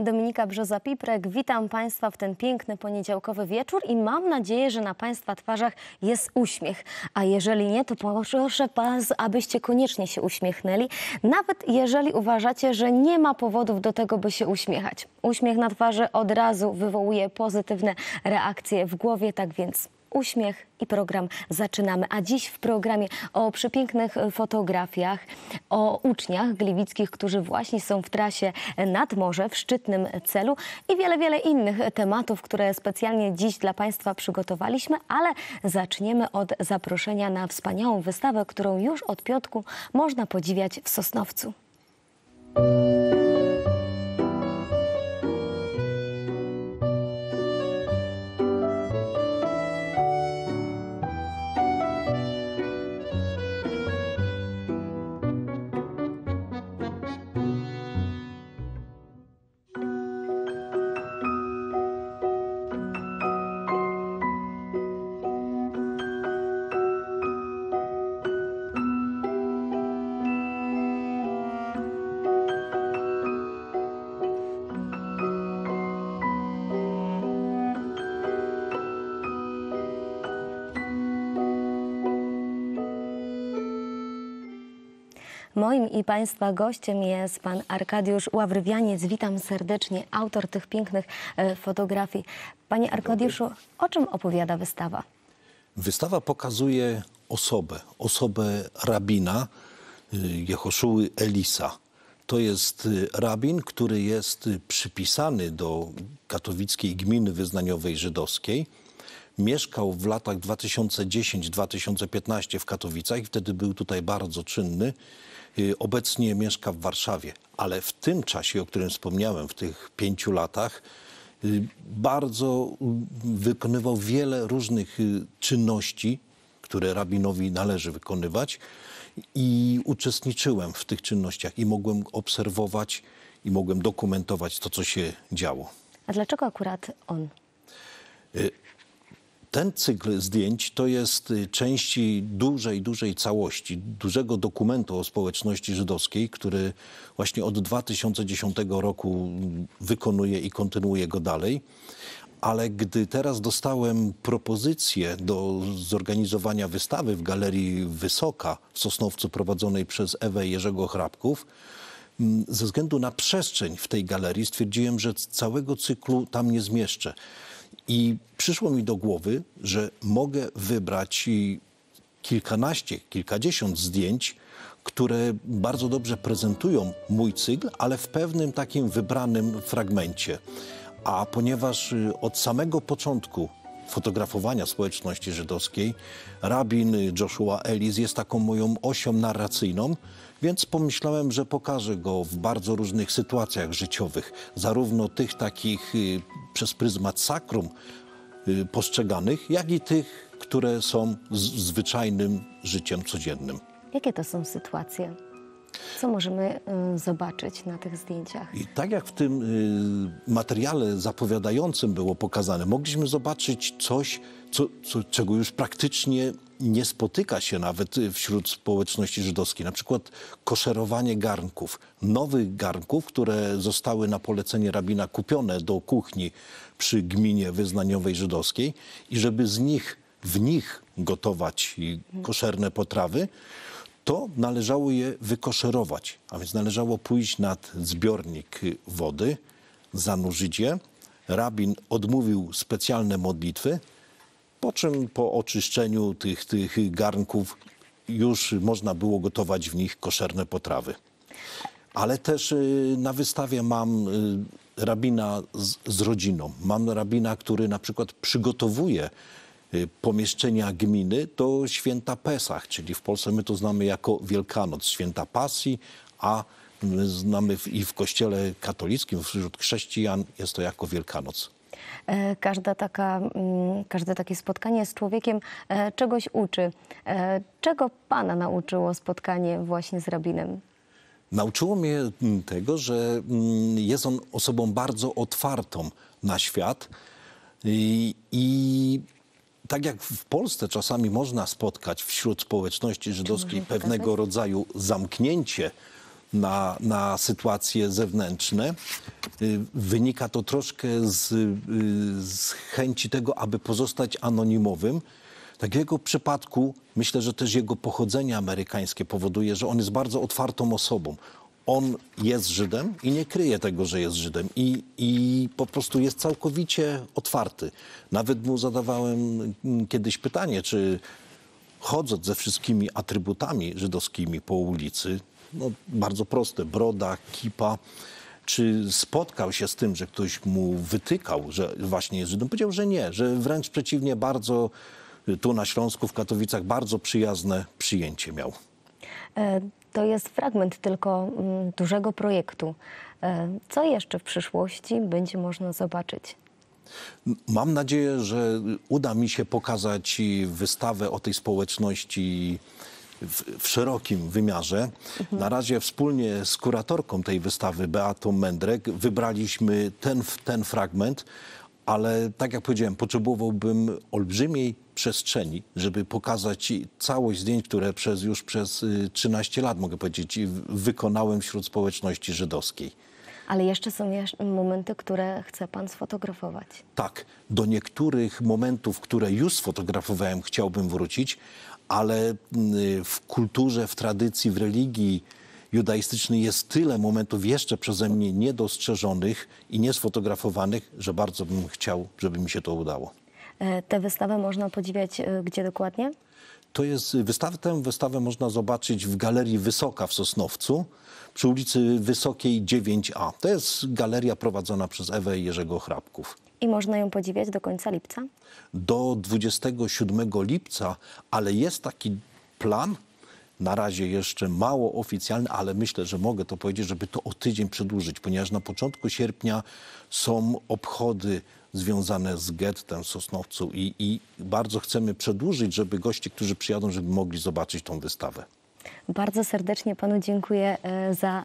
Dominika Brzoza-Piprek. Witam Państwa w ten piękny poniedziałkowy wieczór i mam nadzieję, że na Państwa twarzach jest uśmiech. A jeżeli nie, to proszę Was, abyście koniecznie się uśmiechnęli, nawet jeżeli uważacie, że nie ma powodów do tego, by się uśmiechać. Uśmiech na twarzy od razu wywołuje pozytywne reakcje w głowie, tak więc uśmiech i program zaczynamy. A dziś w programie o przepięknych fotografiach, o uczniach gliwickich, którzy właśnie są w trasie nad morze w szczytnym celu i wiele, wiele innych tematów, które specjalnie dziś dla Państwa przygotowaliśmy, ale zaczniemy od zaproszenia na wspaniałą wystawę, którą już od piątku można podziwiać w Sosnowcu. Moim i Państwa gościem jest pan Arkadiusz Ławrywianiec. Witam serdecznie, autor tych pięknych e, fotografii. Panie Arkadiuszu, o czym opowiada wystawa? Wystawa pokazuje osobę, osobę rabina e, Jehoszuły Elisa. To jest e, rabin, który jest przypisany do katowickiej gminy wyznaniowej żydowskiej. Mieszkał w latach 2010-2015 w Katowicach i wtedy był tutaj bardzo czynny. Y, obecnie mieszka w Warszawie, ale w tym czasie, o którym wspomniałem, w tych pięciu latach, y, bardzo y, wykonywał wiele różnych czynności, które rabinowi należy wykonywać, i uczestniczyłem w tych czynnościach i mogłem obserwować i mogłem dokumentować to, co się działo. A dlaczego akurat on? ten cykl zdjęć to jest y, części dużej, dużej całości, dużego dokumentu o społeczności żydowskiej, który właśnie od 2010 roku wykonuje i kontynuuje go dalej. Ale gdy teraz dostałem propozycję do zorganizowania wystawy w Galerii Wysoka w Sosnowcu prowadzonej przez Ewę Jerzego Hrabków, ze względu na przestrzeń w tej galerii stwierdziłem, że całego cyklu tam nie zmieszczę. I przyszło mi do głowy, że mogę wybrać kilkanaście, kilkadziesiąt zdjęć, które bardzo dobrze prezentują mój cykl, ale w pewnym takim wybranym fragmencie. A ponieważ y, od samego początku fotografowania społeczności żydowskiej. Rabin Joshua Ellis jest taką moją osią narracyjną, więc pomyślałem, że pokażę go w bardzo różnych sytuacjach życiowych, zarówno tych takich y, przez pryzmat sakrum y, postrzeganych, jak i tych, które są zwyczajnym życiem codziennym. Jakie to są sytuacje? Co możemy y, zobaczyć na tych zdjęciach? I tak jak w tym y, materiale zapowiadającym było pokazane, mogliśmy zobaczyć coś, co, co, czego już praktycznie nie spotyka się nawet y, wśród społeczności żydowskiej. Na przykład koszerowanie garnków, nowych garnków, które zostały na polecenie rabina kupione do kuchni przy gminie wyznaniowej żydowskiej i żeby z nich, w nich gotować koszerne potrawy, to należało je wykoszerować, a więc należało pójść nad zbiornik wody, zanurzyć je. Rabin odmówił specjalne modlitwy, po czym po oczyszczeniu tych, tych garnków już można było gotować w nich koszerne potrawy. Ale też y, na wystawie mam y, rabina z, z rodziną, mam rabina, który na przykład przygotowuje Y, pomieszczenia gminy to święta Pesach, czyli w Polsce my to znamy jako Wielkanoc, święta Pasji, a znamy w, i w kościele katolickim, wśród chrześcijan jest to jako Wielkanoc. E, każda taka, mm, każde takie spotkanie z człowiekiem e, czegoś uczy. E, czego Pana nauczyło spotkanie właśnie z rabinem? Nauczyło mnie mm, tego, że mm, jest on osobą bardzo otwartą na świat i, i tak jak w Polsce czasami można spotkać wśród społeczności żydowskiej pewnego rodzaju zamknięcie na, na sytuacje zewnętrzne, y, wynika to troszkę z, y, z chęci tego, aby pozostać anonimowym. Takiego przypadku myślę, że też jego pochodzenie amerykańskie powoduje, że on jest bardzo otwartą osobą on jest Żydem i nie kryje tego, że jest Żydem. I, I po prostu jest całkowicie otwarty. Nawet mu zadawałem kiedyś pytanie, czy chodząc ze wszystkimi atrybutami żydowskimi po ulicy, no, bardzo proste, broda, kipa, czy spotkał się z tym, że ktoś mu wytykał, że właśnie jest Żydem? Powiedział, że nie, że wręcz przeciwnie, bardzo tu na Śląsku, w Katowicach, bardzo przyjazne przyjęcie miał. E, to jest fragment tylko mm, dużego projektu. E, co jeszcze w przyszłości będzie można zobaczyć? Mam nadzieję, że uda mi się pokazać wystawę o tej społeczności w, w szerokim wymiarze. Mhm. Na razie wspólnie z kuratorką tej wystawy, Beatą Mędrek, wybraliśmy ten, ten fragment, ale tak jak powiedziałem, potrzebowałbym olbrzymiej przestrzeni, żeby pokazać całość zdjęć, które przez już przez 13 y, lat, mogę powiedzieć, wykonałem wśród społeczności żydowskiej. Ale jeszcze są momenty, które chce pan sfotografować. Tak, do niektórych momentów, które już sfotografowałem, chciałbym wrócić, ale mm, y, w kulturze, w tradycji, w religii judaistycznej jest tyle momentów jeszcze przeze mnie niedostrzeżonych i niesfotografowanych, że bardzo bym chciał, żeby mi się to udało. E, tę wystawę można podziwiać e, gdzie dokładnie? To jest y, wystawę, tę wystawę można zobaczyć w Galerii Wysoka w Sosnowcu przy ulicy Wysokiej 9A. To jest galeria prowadzona przez Ewę Jerzego Hrabków. I można ją podziwiać do końca lipca? Do 27 lipca, ale jest taki plan, na razie jeszcze mało oficjalne, ale myślę, że mogę to powiedzieć, żeby to o tydzień przedłużyć, ponieważ na początku sierpnia są obchody związane z gettem Sosnowcu i, i bardzo chcemy przedłużyć, żeby goście, którzy przyjadą, żeby mogli zobaczyć tą wystawę. Bardzo serdecznie panu dziękuję e, za